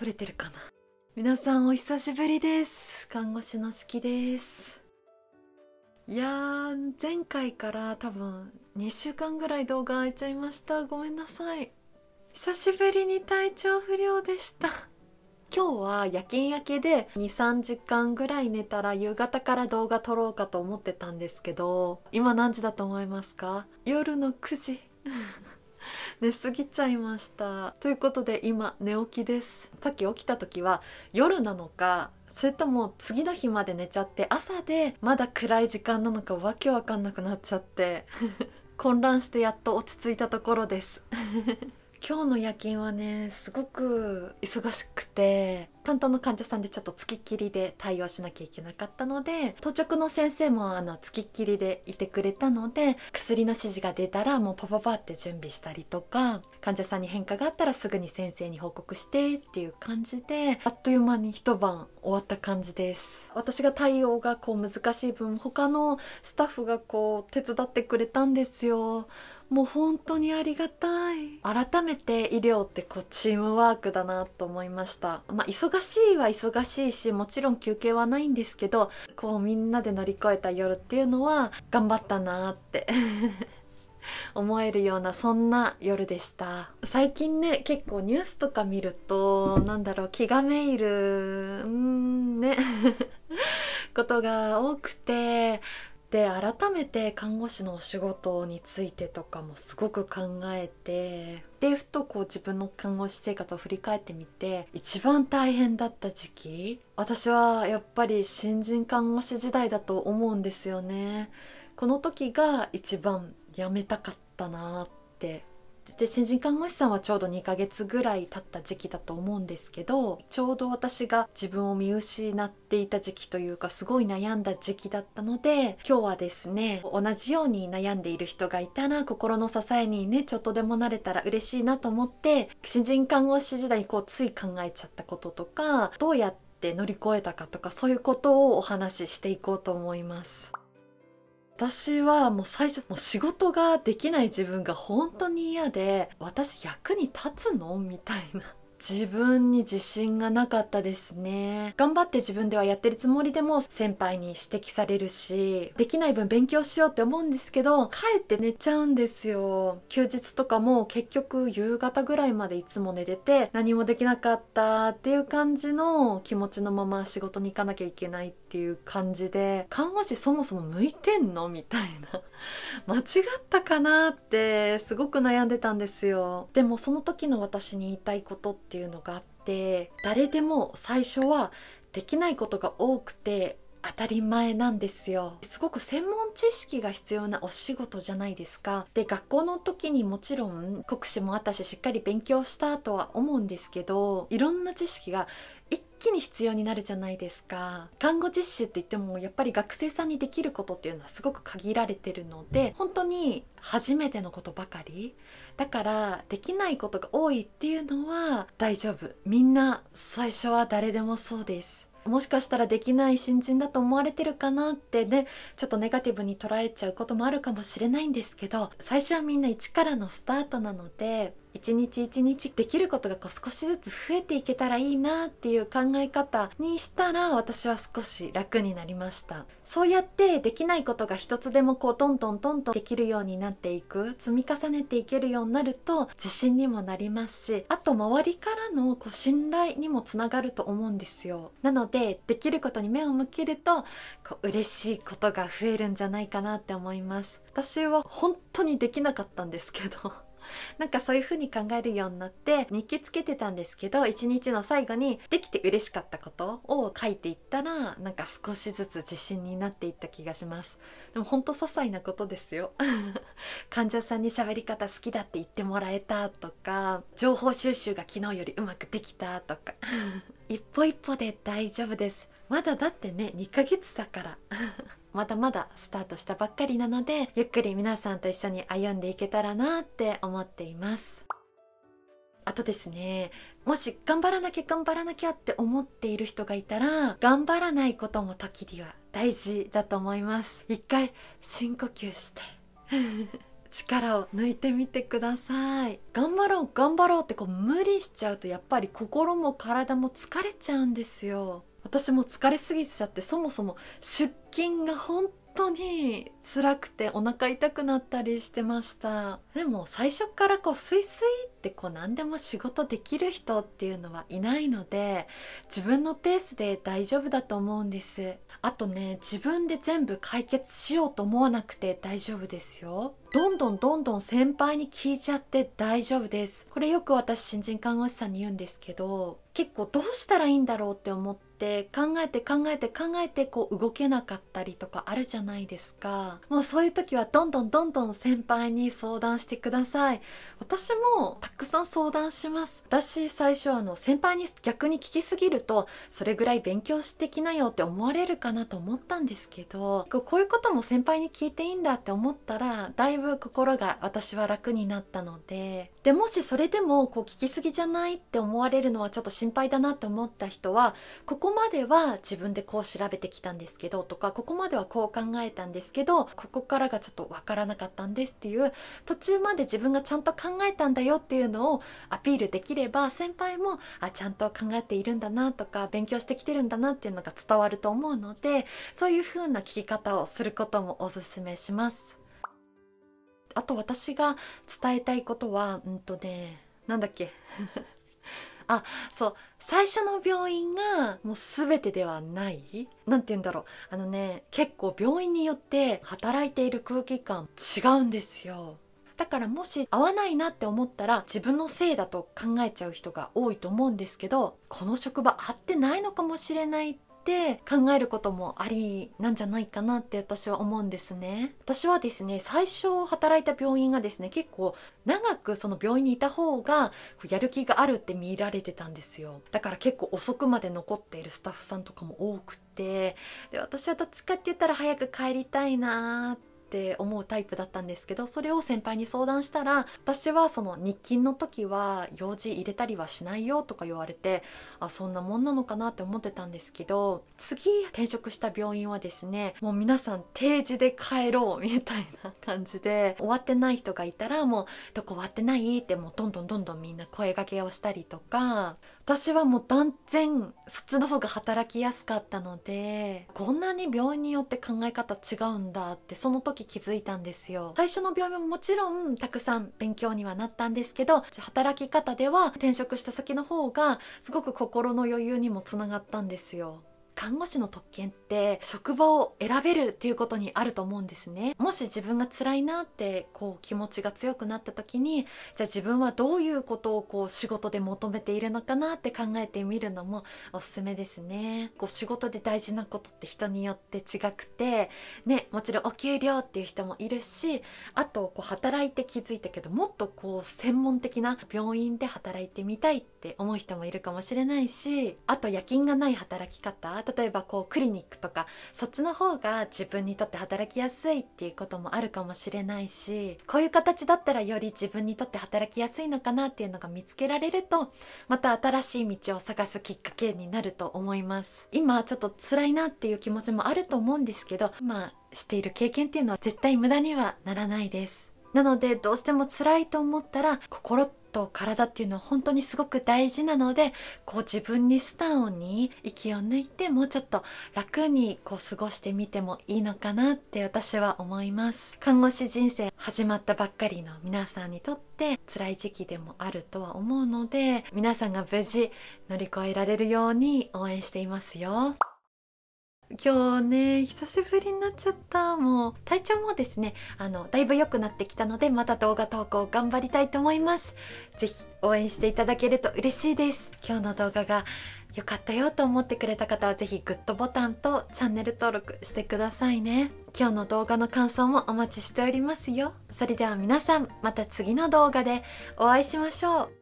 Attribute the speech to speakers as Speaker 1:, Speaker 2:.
Speaker 1: 取れてるかな皆さんお久しぶりです看護師のしきですいや前回から多分2週間ぐらい動画空いちゃいましたごめんなさい久しぶりに体調不良でした今日は夜勤明けで23時間ぐらい寝たら夕方から動画撮ろうかと思ってたんですけど今何時だと思いますか夜の9時寝すぎちゃいましたということで今寝起きですさっき起きた時は夜なのかそれとも次の日まで寝ちゃって朝でまだ暗い時間なのかわけわかんなくなっちゃって 混乱してやっと落ち着いたところです今日の夜勤はねすごく忙しくて担当の患者さんでちょっと付きっきりで対応しなきゃいけなかったので当直の先生もあの付きっきりでいてくれたので薬の指示が出たらもうパパパって準備したりとか患者さんに変化があったらすぐに先生に報告してっていう感じであっという間に一晩終わった感じです私が対応がこう難しい分他のスタッフがこう手伝ってくれたんですよもう本当にありがたい改めて医療ってこうチームワークだなと思いましたまあ忙しいは忙しいしもちろん休憩はないんですけどこうみんなで乗り越えた夜っていうのは頑張ったなって 思えるようなそんな夜でした最近ね結構ニュースとか見るとなんだろう気がめいるうんね ことが多くてで改めて看護師のお仕事についてとかもすごく考えてでふとこう自分の看護師生活を振り返ってみて一番大変だった時期私はやっぱり新人看護師時代だと思うんですよねこの時が一番やめたかったなってで新人看護師さんはちょうど2ヶ月ぐらい経った時期だと思うんですけどちょうど私が自分を見失っていた時期というかすごい悩んだ時期だったので今日はですね同じように悩んでいる人がいたら心の支えにねちょっとでもなれたら嬉しいなと思って新人看護師時代にこうつい考えちゃったこととかどうやって乗り越えたかとかそういうことをお話ししていこうと思います。私はもう最初もう仕事ができない自分が本当に嫌で私役に立つのみたいな。自分に自信がなかったですね。頑張って自分ではやってるつもりでも先輩に指摘されるし、できない分勉強しようって思うんですけど、帰って寝ちゃうんですよ。休日とかも結局夕方ぐらいまでいつも寝れて、何もできなかったっていう感じの気持ちのまま仕事に行かなきゃいけないっていう感じで看護師そもそも向いてんのみたいな 間違ったかなってすごく悩んでたんですよでもその時の私に言いたいことっていうのがあって誰でも最初はできないことが多くて当たり前なんですよすごく専門知識が必要なお仕事じゃないですかで学校の時にもちろん国試もあったししっかり勉強したとは思うんですけどいろんな知識が一気に必要になるじゃないですか看護実習って言ってもやっぱり学生さんにできることっていうのはすごく限られてるので本当に初めてのことばかりだからできないことが多いっていうのは大丈夫みんな最初は誰でもそうですもしかしたらできない新人だと思われてるかなってねちょっとネガティブに捉えちゃうこともあるかもしれないんですけど最初はみんな一からのスタートなので一日一日できることがこう少しずつ増えていけたらいいなっていう考え方にしたら私は少し楽になりましたそうやってできないことが一つでもこうトントントンとできるようになっていく積み重ねていけるようになると自信にもなりますしあと周りからのこう信頼にもつながると思うんですよなのでできることに目を向けるとこう嬉しいことが増えるんじゃないかなって思います私は本当にできなかったんですけどなんかそういう風に考えるようになって日記つけてたんですけど一日の最後にできて嬉しかったことを書いていったらなんか少しずつ自信になっていった気がしますでもほんと些細なことですよ 患者さんに喋り方好きだって言ってもらえたとか情報収集が昨日よりうまくできたとか 一歩一歩で大丈夫ですまだだってね2ヶ月だから まだまだスタートしたばっかりなのでゆっくり皆さんと一緒に歩んでいけたらなって思っていますあとですねもし頑張らなきゃ頑張らなきゃって思っている人がいたら頑張らないことも時には大事だと思います一回深呼吸して 力を抜いてみてください頑張ろう頑張ろうってこう無理しちゃうとやっぱり心も体も疲れちゃうんですよ私も疲れすぎちゃってそもそも出勤が本当に辛くてお腹痛くなったりしてましたでも最初からこうスイスイってこう何でも仕事できる人っていうのはいないので自分のペースで大丈夫だと思うんですあとね自分で全部解決しようと思わなくて大丈夫ですよどんどんどんどん先輩に聞いちゃって大丈夫ですこれよく私新人看護師さんに言うんですけど結構どうしたらいいんだろうって思って考えて考えて考えてこう動けなかったりとかあるじゃないですかもうそういう時はどんどんどんどん先輩に相談してください私もたくさん相談します私最初あの先輩に逆に聞きすぎるとそれぐらい勉強してきなよって思われるかなと思ったんですけどこういうことも先輩に聞いていいんだって思ったらだいぶ心が私は楽になったのででもしそれでもこう聞きすぎじゃないって思われるのはちょっと心配だなって思った人はここまでは自分でこう調べてきたんですけどとかここまではこう考えたんですけどここからがちょっとわからなかったんですっていう途中まで自分がちゃんと考えたんだよっていういうのをアピールできれば先輩もあちゃんと考えているんだなとか勉強してきてるんだなっていうのが伝わると思うのでそういう風な聞き方をすることもおすすめします。あと私が伝えたいことはうんとねなんだっけ あそう最初の病院がもう全てではない何て言うんだろうあのね結構病院によって働いている空気感違うんですよだからもし合わないなって思ったら自分のせいだと考えちゃう人が多いと思うんですけどこの職場合ってないのかもしれないって考えることもありなんじゃないかなって私は思うんですね私はですね最初働いた病院がですね結構長くその病院にいた方がやる気があるって見られてたんですよだから結構遅くまで残っているスタッフさんとかも多くてで私はどっちかって言ったら早く帰りたいなーってって思うタイプだったんですけどそれを先輩に相談したら私はその日勤の時は用事入れたりはしないよとか言われてあそんなもんなのかなって思ってたんですけど次転職した病院はですねもう皆さん定時で帰ろうみたいな感じで終わってない人がいたらもうどこ終わってないってもうどんどんどんどんみんな声がけをしたりとか私はもう断然そっちの方が働きやすかったのでこんなに病院によって考え方違うんだってその時時気づいたんですよ最初の病名ももちろんたくさん勉強にはなったんですけど働き方では転職した先の方がすごく心の余裕にもつながったんですよ看護師の特権って職場を選べるっていうことにあると思うんですねもし自分が辛いなってこう気持ちが強くなった時にじゃあ自分はどういうことをこう仕事で求めているのかなって考えてみるのもおすすめですねこう仕事で大事なことって人によって違くてねもちろんお給料っていう人もいるしあとこう働いて気づいたけどもっとこう専門的な病院で働いてみたいって思う人もいるかもしれないしあと夜勤がない働き方例えばこうクリニックとかそっちの方が自分にとって働きやすいっていうこともあるかもしれないしこういう形だったらより自分にとって働きやすいのかなっていうのが見つけられるとまた新しい道を探すきっかけになると思います今ちょっと辛いなっていう気持ちもあると思うんですけど今している経験っていうのは絶対無駄にはならないですなのでどうしても辛いと思ったら心と体っていうのは本当にすごく大事なのでこう自分に素直に息を抜いてもうちょっと楽にこう過ごしてみてもいいのかなって私は思います看護師人生始まったばっかりの皆さんにとって辛い時期でもあるとは思うので皆さんが無事乗り越えられるように応援していますよ今日ね久しぶりになっちゃったもう体調もですねあのだいぶ良くなってきたのでまた動画投稿頑張りたいと思います是非応援していただけると嬉しいです今日の動画が良かったよと思ってくれた方は是非グッドボタンとチャンネル登録してくださいね今日の動画の感想もお待ちしておりますよそれでは皆さんまた次の動画でお会いしましょう